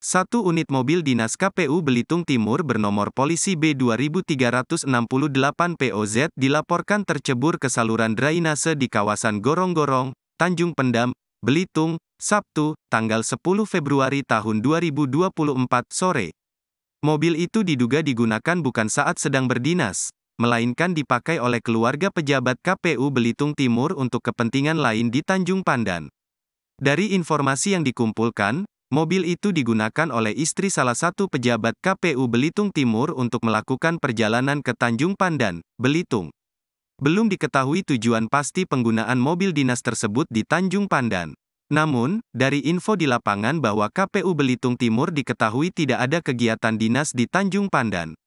Satu unit mobil dinas KPU Belitung Timur bernomor polisi B2368 POZ dilaporkan tercebur ke saluran drainase di kawasan Gorong-Gorong, Tanjung Pendam, Belitung, Sabtu, tanggal 10 Februari tahun 2024 sore. Mobil itu diduga digunakan bukan saat sedang berdinas, melainkan dipakai oleh keluarga pejabat KPU Belitung Timur untuk kepentingan lain di Tanjung Pandan. Dari informasi yang dikumpulkan, Mobil itu digunakan oleh istri salah satu pejabat KPU Belitung Timur untuk melakukan perjalanan ke Tanjung Pandan, Belitung. Belum diketahui tujuan pasti penggunaan mobil dinas tersebut di Tanjung Pandan. Namun, dari info di lapangan bahwa KPU Belitung Timur diketahui tidak ada kegiatan dinas di Tanjung Pandan.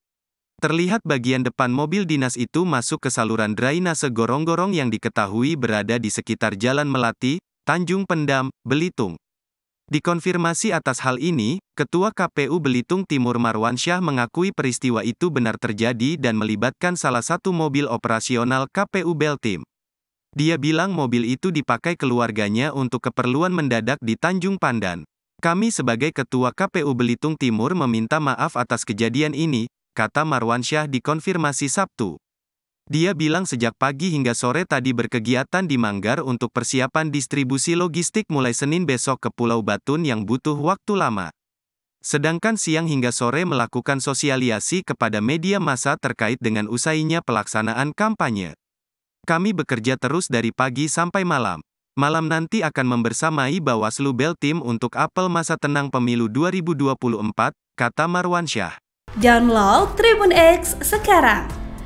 Terlihat bagian depan mobil dinas itu masuk ke saluran drainase gorong-gorong yang diketahui berada di sekitar Jalan Melati, Tanjung Pendam, Belitung. Dikonfirmasi atas hal ini, Ketua KPU Belitung Timur Marwansyah mengakui peristiwa itu benar terjadi dan melibatkan salah satu mobil operasional KPU Beltim. Dia bilang mobil itu dipakai keluarganya untuk keperluan mendadak di Tanjung Pandan. Kami sebagai Ketua KPU Belitung Timur meminta maaf atas kejadian ini, kata Marwansyah dikonfirmasi Sabtu. Dia bilang sejak pagi hingga sore tadi berkegiatan di Manggar untuk persiapan distribusi logistik mulai Senin besok ke Pulau Batun yang butuh waktu lama. Sedangkan siang hingga sore melakukan sosialisasi kepada media massa terkait dengan usainya pelaksanaan kampanye. Kami bekerja terus dari pagi sampai malam. Malam nanti akan membersamai Bawaslu Beltim untuk apel masa tenang pemilu 2024, kata Marwan Syah. Download Tribun X sekarang